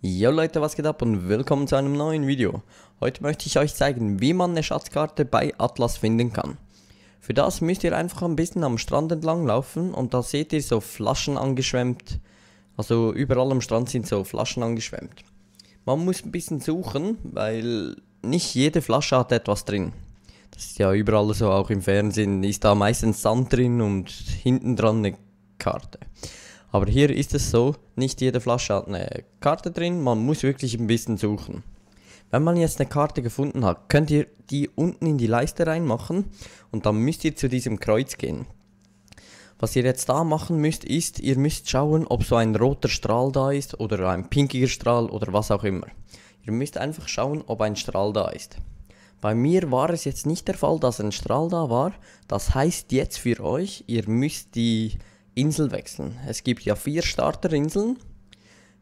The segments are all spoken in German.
Jo Leute, was geht ab und willkommen zu einem neuen Video. Heute möchte ich euch zeigen, wie man eine Schatzkarte bei Atlas finden kann. Für das müsst ihr einfach ein bisschen am Strand entlang laufen und da seht ihr so Flaschen angeschwemmt. Also überall am Strand sind so Flaschen angeschwemmt. Man muss ein bisschen suchen, weil nicht jede Flasche hat etwas drin. Das ist ja überall so, auch im Fernsehen ist da meistens Sand drin und hinten dran eine Karte. Aber hier ist es so, nicht jede Flasche hat eine Karte drin, man muss wirklich ein bisschen suchen. Wenn man jetzt eine Karte gefunden hat, könnt ihr die unten in die Leiste reinmachen und dann müsst ihr zu diesem Kreuz gehen. Was ihr jetzt da machen müsst, ist, ihr müsst schauen, ob so ein roter Strahl da ist oder ein pinkiger Strahl oder was auch immer. Ihr müsst einfach schauen, ob ein Strahl da ist. Bei mir war es jetzt nicht der Fall, dass ein Strahl da war. Das heißt jetzt für euch, ihr müsst die Insel wechseln. Es gibt ja vier Starterinseln.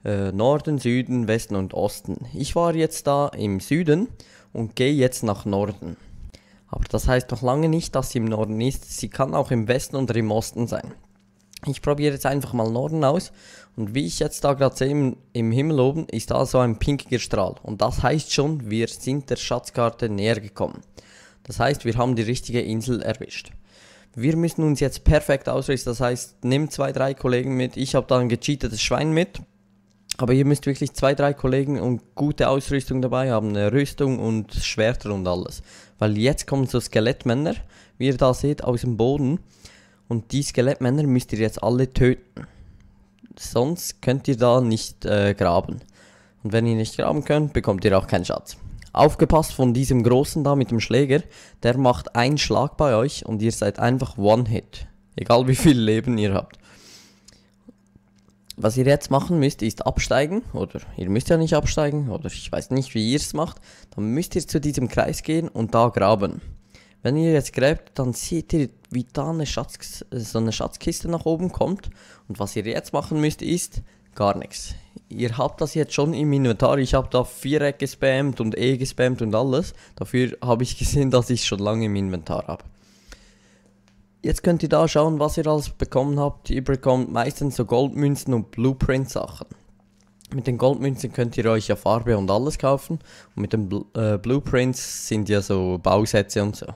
Äh, Norden, Süden, Westen und Osten. Ich war jetzt da im Süden und gehe jetzt nach Norden. Aber das heißt noch lange nicht, dass sie im Norden ist. Sie kann auch im Westen oder im Osten sein. Ich probiere jetzt einfach mal Norden aus. Und wie ich jetzt da gerade sehe im, im, Himmel oben, ist da so ein pinkiger Strahl. Und das heißt schon, wir sind der Schatzkarte näher gekommen. Das heißt, wir haben die richtige Insel erwischt wir müssen uns jetzt perfekt ausrüsten. Das heißt, nimm zwei, drei Kollegen mit. Ich habe da ein gecheatetes Schwein mit. Aber ihr müsst wirklich zwei, drei Kollegen und gute Ausrüstung dabei haben. Eine Rüstung und Schwerter und alles. Weil jetzt kommen so Skelettmänner, wie ihr da seht, aus dem Boden. Und die Skelettmänner müsst ihr jetzt alle töten. Sonst könnt ihr da nicht äh, graben. Und wenn ihr nicht graben könnt, bekommt ihr auch keinen Schatz. Aufgepasst von diesem Großen da mit dem Schläger, der macht einen Schlag bei euch und ihr seid einfach One-Hit. Egal wie viel Leben ihr habt. Was ihr jetzt machen müsst, ist absteigen, oder ihr müsst ja nicht absteigen, oder ich weiß nicht, wie ihr es macht. Dann müsst ihr zu diesem Kreis gehen und da graben. Wenn ihr jetzt gräbt, dann seht ihr, wie da eine Schatz, so eine Schatzkiste nach oben kommt. Und was ihr jetzt machen müsst, ist gar nichts ihr habt das jetzt schon im Inventar. Ich habe da Viereck gespammt und E gespammt und alles. Dafür habe ich gesehen, dass ich es schon lange im Inventar habe. Jetzt könnt ihr da schauen, was ihr alles bekommen habt. Ihr bekommt meistens so Goldmünzen und Blueprint-Sachen. Mit den Goldmünzen könnt ihr euch ja Farbe und alles kaufen. Und mit den Bl äh, Blueprints sind ja so Bausätze und so.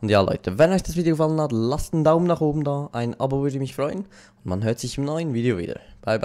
Und ja Leute, wenn euch das Video gefallen hat, lasst einen Daumen nach oben da, ein Abo würde mich freuen. Und man hört sich im neuen Video wieder. Bye bye.